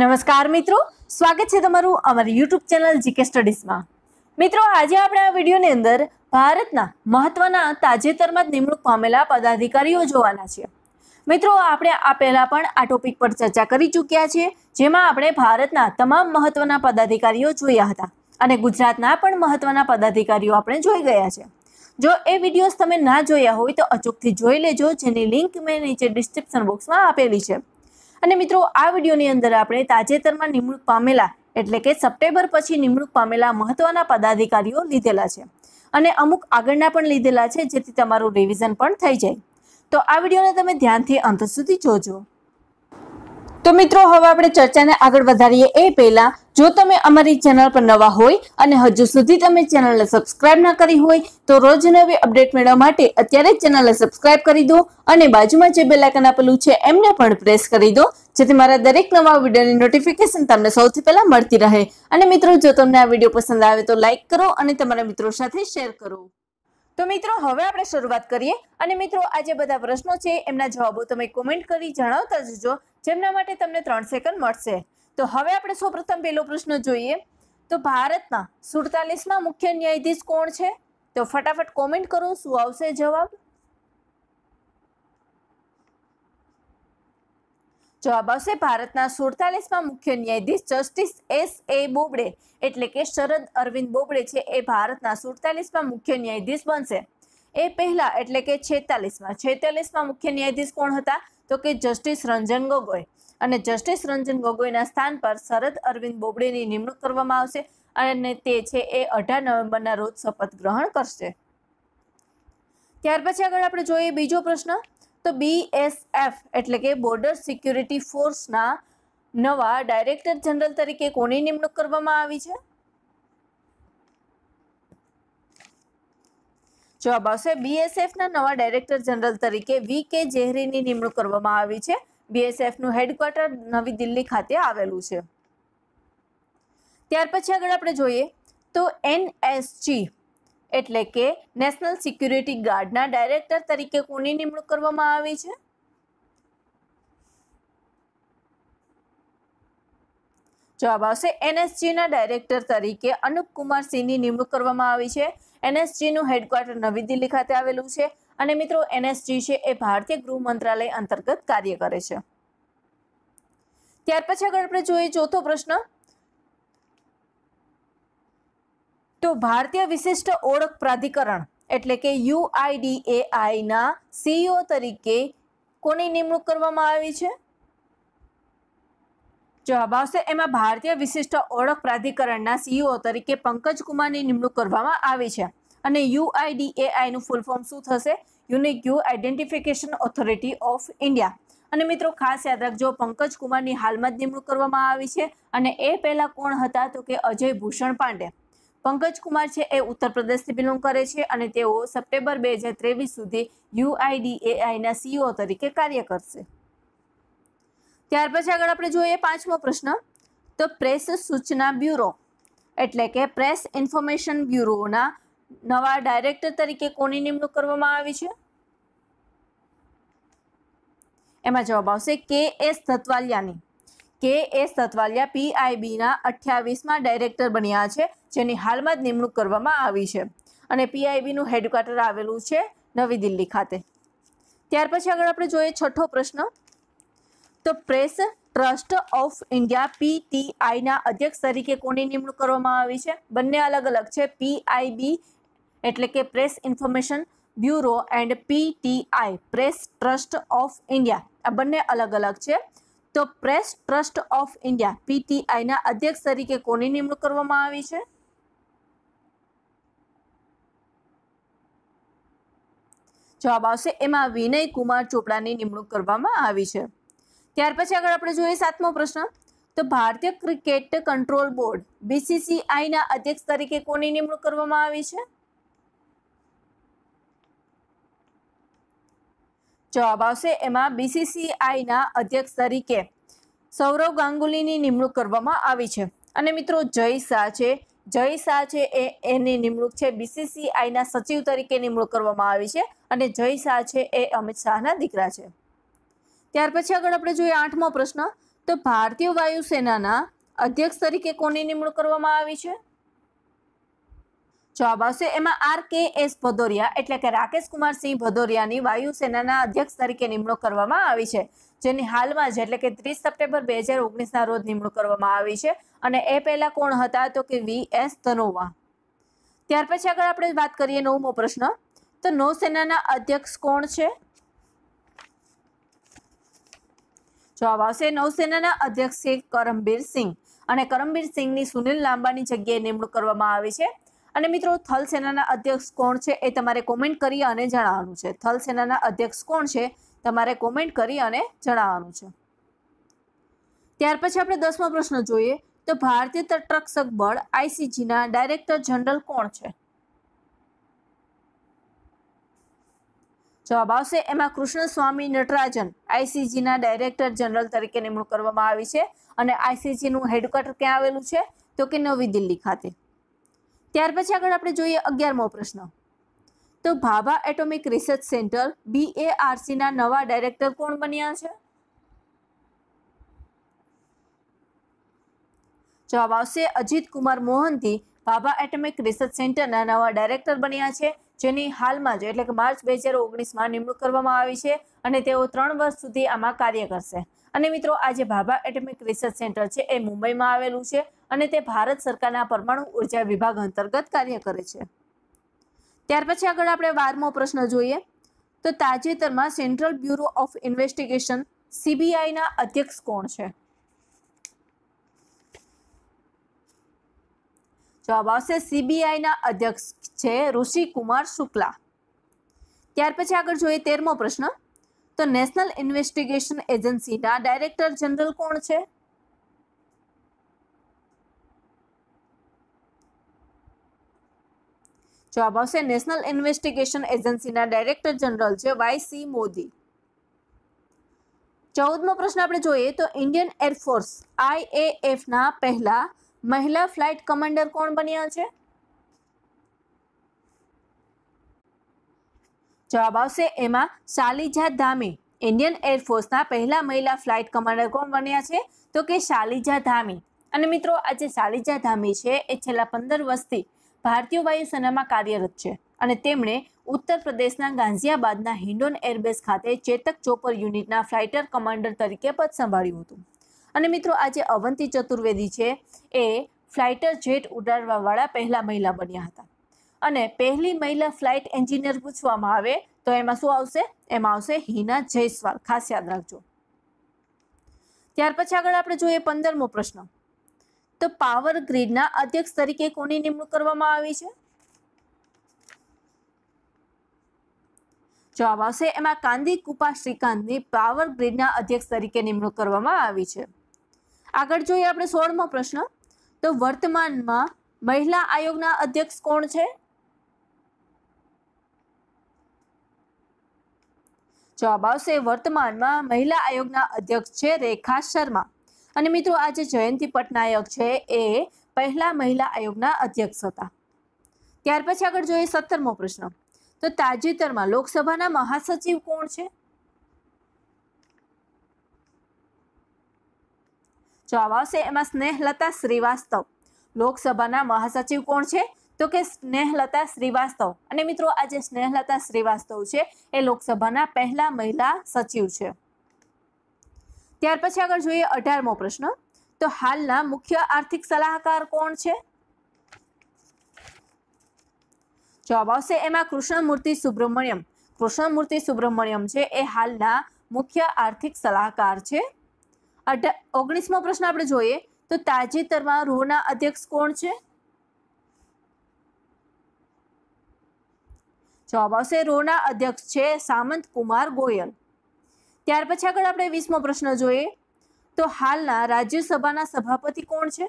નમસ્કાર મિત્રો સ્વાગત છે તમારું અમારી યુટ્યુબ ચેનલ જીકે સ્ટડીઝમાં મિત્રો આજે આપણે આ વિડીયોની અંદર ભારતના મહત્વના તાજેતરમાં જ નિમણૂક પામેલા પદાધિકારીઓ જોવાના છે મિત્રો આપણે આ પહેલાં પણ આ ટોપિક પર ચર્ચા કરી ચૂક્યા છીએ જેમાં આપણે ભારતના તમામ મહત્વના પદાધિકારીઓ જોયા હતા અને ગુજરાતના પણ મહત્વના પદાધિકારીઓ આપણે જોઈ ગયા છે જો એ વિડીયોઝ તમે ના જોયા હોય તો અચૂકથી જોઈ લેજો જેની લિંક મેં નીચે ડિસ્ક્રિપ્શન બોક્સમાં આપેલી છે અને મિત્રો આ વિડીયોની અંદર આપણે તાજેતરમાં નિમણૂક પામેલા એટલે કે સપ્ટેમ્બર પછી નિમણૂક પામેલા મહત્વના પદાધિકારીઓ લીધેલા છે અને અમુક આગળના પણ લીધેલા છે જેથી તમારું રિવિઝન પણ થઈ જાય તો આ વિડીયોને તમે ધ્યાનથી અંત સુધી જોજો તો મિત્રો હવે આપણે ચર્ચાને આગળ વધારીએ એ પહેલાં જો તમે અમારી ચેનલ પર નવા હોય અને હજુ સુધી તમે ચેનલને સબસ્ક્રાઇબ ના કરી હોય તો રોજ નવી અપડેટ મેળવવા માટે અત્યારે ચેનલને સબસ્ક્રાઇબ કરી દો અને બાજુમાં જે બેલ આઇકન આપેલું છે એમને પણ પ્રેસ કરી દો જેથી મારા દરેક નવા વિડીયોની નોટિફિકેશન તમને સૌથી પહેલા મળતી રહે અને મિત્રો જો તમને આ વિડીયો પસંદ આવે તો લાઇક કરો અને તમારા મિત્રો સાથે શેર કરો તો મિત્રો હવે આપણે શરૂઆત કરીએ અને મિત્રો આજે બધા પ્રશ્નો છે એમના જવાબો તમે કોમેન્ટ કરી જણાવતા જજો જેમના માટે તમને ત્રણ સેકન્ડ મળશે તો હવે આપણે સૌપ્રથમ પહેલો પ્રશ્ન જોઈએ તો ભારતના સુડતાલીસમાં મુખ્ય ન્યાયાધીશ કોણ છે તો ફટાફટ કોમેન્ટ કરો શું આવશે જવાબ જવાબ આવશે ભારતના સુડતાલીસમાં મુખ્ય ન્યાયાધીશ જસ્ટિસ એસ એ બોબડે એટલે કે શરદ અરવિંદ બોબડે છે એ ભારતના સુડતાલીસમાં મુખ્ય ન્યાયાધીશ બનશે એ પહેલાં એટલે કે છેતાલીસમાં છેતાલીસમાં મુખ્ય ન્યાયાધીશ કોણ હતા તો કે જસ્ટિસ રંજન ગોગોઈ અને જસ્ટિસ રંજન ગોગોઈના સ્થાન પર શરદ અરવિંદ બોબડેની નિમણૂક કરવામાં આવશે અને તે છે એ અઢાર નવેમ્બરના રોજ શપથ ગ્રહણ કરશે ત્યાર પછી આગળ આપણે જોઈએ બીજો પ્રશ્ન તો બીએસએફ એટલે કે બોર્ડર સિક્યુરિટી ફોર્સના નવા ડાયરેક્ટર જનરલ તરીકે કોની નિમણૂક કરવામાં આવી છે જવાબ આવશે બીએસએફના નવા ડાયરેક્ટર જનરલ તરીકે વી કે જેહરીની નિમણૂક કરવામાં આવી છે બીએસએફનું હેડક્વાર્ટર નવી દિલ્હી ખાતે આવેલું છે ત્યાર પછી આગળ આપણે જોઈએ તો એનએસજી એટલે કે નેશનલ સિક્યુરિટી ગાર્ડના ડાયરેક્ટર તરીકે કોની નિમણૂક કરવામાં આવી છે જવાબ આવશે એનએસજીના ડાયરેક્ટર તરીકે અનુપ કુમાર સિંહની નિમણૂક કરવામાં આવી છે એનએસજીનું હેડક્વાર્ટર નવી દિલ્હી ખાતે આવેલું છે અને મિત્રો એનએસજી છે એ ભારતીય ગૃહ મંત્રાલય અંતર્ગત કાર્ય કરે છે ત્યાર પછી આગળ આપણે જોઈએ ચોથો પ્રશ્ન તો ભારતીય વિશિષ્ટ ઓળખ પ્રાધિકરણ એટલે કે યુઆઈડીએઆઈના સીઈઓ તરીકે કોની નિમણૂક કરવામાં આવી છે જવાબ આવશે એમાં ભારતીય વિશિષ્ટ ઓળખ પ્રાધિકરણના સીઈઓ તરીકે પંકજ કુમારની નિમણૂક કરવામાં આવી છે અને યુઆઈડીએઆઈનું ફૂલ ફોર્મ શું થશે unique U identification authority of India અને મિત્રો ખાસ યાદ રાખજો પંકજ કુમારની હાલમાં જ નિમણૂક કરવામાં આવી છે અને એ પહેલાં કોણ હતા તો કે અજય ભૂષણ પાંડે પંકજ કુમાર છે એ ઉત્તર પ્રદેશથી બિલોંગ કરે છે અને તેઓ સપ્ટેમ્બર બે હજાર ત્રેવીસ સુધી યુઆઈડીએઆઈના સીઈઓ તરીકે કાર્ય કરશે ત્યાર પછી આગળ આપણે જોઈએ પાંચમો પ્રશ્ન તો પ્રેસ સૂચના બ્યુરો એટલે કે પ્રેસ ઇન્ફોર્મેશન બ્યુરોના નવા ડાયરેક્ટર તરીકે કોની નિમણૂક કરવામાં આવી છે એમાં જવાબ આવશે કે એસ ધતવાલિયાની કે એસ તત્વાલિયા પીઆઈબીના અઠ્યાવીસમાં ડાયરેક્ટર બન્યા છે જેની હાલમાં જ નિમણૂક કરવામાં આવી છે અને પીઆઈબીનું હેડક્વાર્ટર આવેલું છે નવી દિલ્હી ખાતે ત્યાર પછી આગળ આપણે જોઈએ છઠ્ઠો પ્રશ્ન તો પ્રેસ ટ્રસ્ટ ઓફ ઇન્ડિયા પીટીઆઈના અધ્યક્ષ તરીકે કોની નિમણૂક કરવામાં આવી છે બંને અલગ અલગ છે પીઆઈબી એટલે કે press information bureau and PTI press trust of India આ બંને અલગ અલગ છે તો પ્રેસ ટ્રસ્ટ ઓફ ઇન્ડિયા પીટીઆઈના અધ્યક્ષ તરીકે કોની નિમણૂક કરવામાં આવી છે જવાબ આવશે એમાં વિનય કુમાર ચોપડાની નિમણૂક કરવામાં આવી છે ત્યાર પછી આગળ આપણે જોઈએ સાતમો પ્રશ્ન તો ભારતીય ક્રિકેટ કંટ્રોલ બોર્ડ બીસીસીઆઈના અધ્યક્ષ તરીકે કોની નિમણૂક કરવામાં આવી છે જવાબ આવશે એમાં બીસીસીઆઈના અધ્યક્ષ તરીકે સૌરવ ગાંગુલીની નિમણૂક કરવામાં આવી છે અને મિત્રો જય શાહ છે જય શાહ છે એ એની નિમણૂક છે બીસીસીઆઈના સચિવ તરીકે નિમણૂક કરવામાં આવી છે અને જય શાહ છે એ અમિત શાહના દીકરા છે ત્યાર પછી આગળ આપણે જોઈએ આઠમો પ્રશ્ન તો ભારતીય વાયુસેનાના અધ્યક્ષ તરીકે કોની નિમણૂક કરવામાં આવી છે જવાબ આવશે એમાં આર કે એસ ભદોરિયા એટલે કે રાકેશ કુમાર સિંહ ભદોરિયાની વાયુસેનાના અધ્યક્ષ તરીકે નિમણૂક કરવામાં આવી છે જેની હાલમાં જ એટલે કે ત્રીસ સપ્ટેમ્બર બે હજાર ઓગણીસના રોજ નિમણૂક કરવામાં આવી છે અને એ પહેલાં કોણ હતા તો કે વી એસ ધનોવા ત્યાર પછી આગળ આપણે વાત કરીએ નવમો પ્રશ્ન તો નૌસેનાના અધ્યક્ષ કોણ છે જવાબ આવશે નૌસેનાના અધ્યક્ષ છે કરમબીર સિંહ અને કરમબીર સિંહની સુનિલ લાંબાની જગ્યાએ નિમણૂક કરવામાં આવી છે અને મિત્રો થલસેનાના અધ્યક્ષ કોણ છે એ તમારે કોમેન્ટ કરી અને જણાવવાનું છે થલસેનાના અધ્યક્ષ કોણ છે તમારે કોમેન્ટ કરી અને જણાવવાનું છે ત્યાર પછી આપણે દસમો પ્રશ્ન જોઈએ તો ભારતીય તટરક્ષક બળ આઈસીજીના ડાયરેક્ટર જનરલ કોણ છે જવાબ આવશે એમાં કૃષ્ણસ્વામી નટરાજન આઈસીજીના ડાયરેક્ટર જનરલ તરીકે નિમણૂક કરવામાં આવી છે અને આઈસીજીનું હેડક્વાર્ટર ક્યાં આવેલું છે તો કે નવી દિલ્હી ખાતે ત્યાર પછી આગળ આપણે જોઈએ અગિયારમો પ્રશ્ન તો ભાભા એટોમિક રિસર્ચ સેન્ટર બીએઆરસીના નવા ડાયરેક્ટર કોણ બન્યા છે જવાબ આવશે અજીત કુમાર મોહનથી ભાભા એટોમિક રિસર્ચ સેન્ટરના નવા ડાયરેક્ટર બન્યા છે જેની હાલમાં જ એટલે કે માર્ચ બે હજાર ઓગણીસમાં નિમણૂક કરવામાં આવી છે અને તેઓ ત્રણ વર્ષ સુધી આમાં કાર્ય કરશે અને મિત્રો આ જે ભાભા એટમિક રિસર્ચ સેન્ટર છે એ મુંબઈમાં આવેલું છે અને તે ભારત સરકારના પરમાણુ ઉર્જા વિભાગ અંતર્ગત કાર્ય કરે છે ત્યાર પછી આગળ આપણે બારમો પ્રશ્ન જોઈએ તો તાજેતરમાં સેન્ટ્રલ બ્યુરો ઓફ ઇન્વેસ્ટિગેશન સીબીઆઈના અધ્યક્ષ કોણ છે જવાબ આવશે સીબીઆઈના અધ્યક્ષ છે ઋષિકુમાર શુક્લા ત્યાર પછી આગળ જોઈએ તેરમો પ્રશ્ન તો નેશનલ ઇન્વેસ્ટિગેશન એજન્સીના ડાયરેક્ટર જનરલ કોણ છે જવાબ આવશે નેશનલ ઇન્વેસ્ટિગેશન એજન્સીના ડાયરેક્ટર જનરલ છે વાય સી મોદી ચૌદમો પ્રશ્ન આપણે જોઈએ તો ઇન્ડિયન એરફોર્સ આઈએએફના પહેલા મહિલા ફ્લાઇટ કમાન્ડર કોણ બન્યા છે જવાબ આવશે એમાં શાલિજા ધામી ઇન્ડિયન એરફોર્સના પહેલા મહિલા ફ્લાઇટ કમાન્ડર કોણ બન્યા છે તો કે શાલિજા ધામી અને મિત્રો આજે જે શાલિજા ધામી છે એ છેલ્લા પંદર વર્ષથી ભારતીય વાયુસેનામાં કાર્યરત છે અને તેમણે ઉત્તર પ્રદેશના ગાઝિયાબાદના હિન્ડોન એરબેઝ ખાતે ચેતક ચોપર યુનિટના ફ્લાઇટર કમાન્ડર તરીકે પદ સંભાળ્યું હતું અને મિત્રો આજે અવંતી ચતુર્વેદી છે એ ફ્લાઇટર જેટ ઉડાડવાવાળા પહેલાં મહિલા બન્યા હતા અને પહેલી મહિલા ફ્લાઇટ એન્જિનિયર પૂછવામાં આવે તો એમાં શું આવશે એમાં આવશે હિના જયસ્વાલ ખાસ યાદ રાખજો ત્યાર પછી આગળ આપણે જોઈએ પંદરમો પ્રશ્ન તો પાવર ગ્રીડના અધ્યક્ષ તરીકે કોની નિમણૂક કરવામાં આવી છે જવાબ આવશે એમાં કાંદી કુપા શ્રીકાંતની પાવર ગ્રીડના અધ્યક્ષ તરીકે નિમણૂક કરવામાં આવી છે આગળ જોઈએ આપણે સોળમો પ્રશ્ન તો વર્તમાનમાં મહિલા આયોગના અધ્યક્ષ કોણ છે જવાબ આવશે વર્તમાનમાં મહિલા આયોગના અધ્યક્ષ છે રેખા શર્મા અને મિત્રો આજે જયંતિ પટનાયક છે એ પહેલા મહિલા આયોગના અધ્યક્ષ હતા ત્યાર પછી આગળ જોઈએ સત્તરમો પ્રશ્ન તો તાજેતરમાં લોકસભાના મહાસચિવ કોણ છે જવાબ આવશે એમાં સ્નેહલતા શ્રીવાસ્તવ લોકસભાના મહાસચિવ કોણ છે તો કે સ્નેહલતા શ્રીવાસ્તવ અને મિત્રો આ જે સ્નેહલતા શ્રીવાસ્તવ છે એ લોકસભાના પહેલા મહિલા સચિવ છે ત્યાર પછી આગળ જોઈએ અઢારમો પ્રશ્ન તો હાલના મુખ્ય આર્થિક સલાહકાર કોણ છે જવાબ આવશે એમાં કૃષ્ણમૂર્તિ સુબ્રમણ્યમ કૃષ્ણમૂર્તિ સુબ્રમણ્યમ છે એ હાલના મુખ્ય આર્થિક સલાહકાર છે અઢાર ઓગણીસમો પ્રશ્ન આપણે જોઈએ તો તાજેતરમાં રૂના અધ્યક્ષ કોણ છે જવાબ આવશે રોના અધ્યક્ષ છે સામંત કુમાર ગોયલ ત્યાર પછી આગળ આપણે વીસમો પ્રશ્ન જોઈએ તો હાલના રાજ્યસભાના સભાપતિ કોણ છે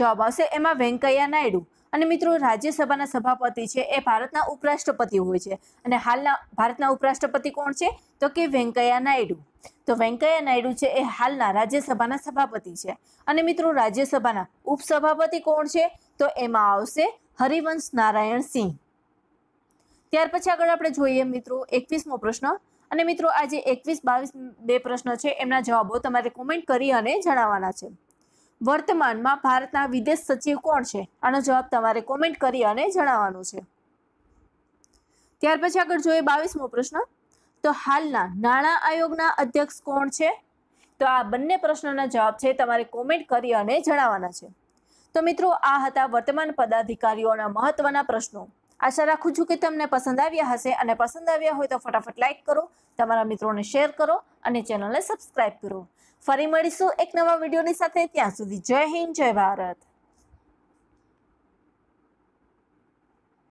જવાબ આવશે એમાં વેંકૈયા નાયડુ અને મિત્રો રાજ્યસભાના સભાપતિ છે એ ભારતના ઉપરાષ્ટ્રપતિ હોય છે અને હાલના ભારતના ઉપરાષ્ટ્રપતિ કોણ છે તો કે વેંકૈયા નાયડુ તો વેંકૈયા નાયડુ છે એ હાલના રાજ્યસભાના સભાપતિ છે અને મિત્રો રાજ્યસભાના ઉપસભાપતિ કોણ છે તો એમાં આવશે હરિવંશ નારાયણ સિંહ ત્યાર પછી આગળ આપણે જોઈએ મિત્રો એકવીસમો પ્રશ્ન અને મિત્રો આજે એકવીસ બાવીસ બે પ્રશ્ન છે એમના જવાબો તમારે કોમેન્ટ કરી અને જણાવવાના છે વર્તમાનમાં ભારતના વિદેશ સચિવ કોણ છે આનો જવાબ તમારે કોમેન્ટ કરી અને જણાવવાનો છે ત્યાર પછી આગળ જોઈએ બાવીસમો પ્રશ્ન તો હાલના નાણાં આયોગના અધ્યક્ષ કોણ છે તો આ બંને પ્રશ્નોના જવાબ છે તમારે કોમેન્ટ કરી અને જણાવવાના છે તો મિત્રો આ હતા વર્તમાન પદાધિકારીઓના મહત્વના પ્રશ્નો આશા રાખું છું કે તમને પસંદ આવ્યા હશે અને પસંદ આવ્યા હોય તો ફટાફટ લાઇક કરો તમારા મિત્રોને શેર કરો અને ચેનલને સબસ્ક્રાઇબ કરો ફરી મળીશું એક નવા વિડીયોની સાથે ત્યાં સુધી જય હિન્દ જય ભારત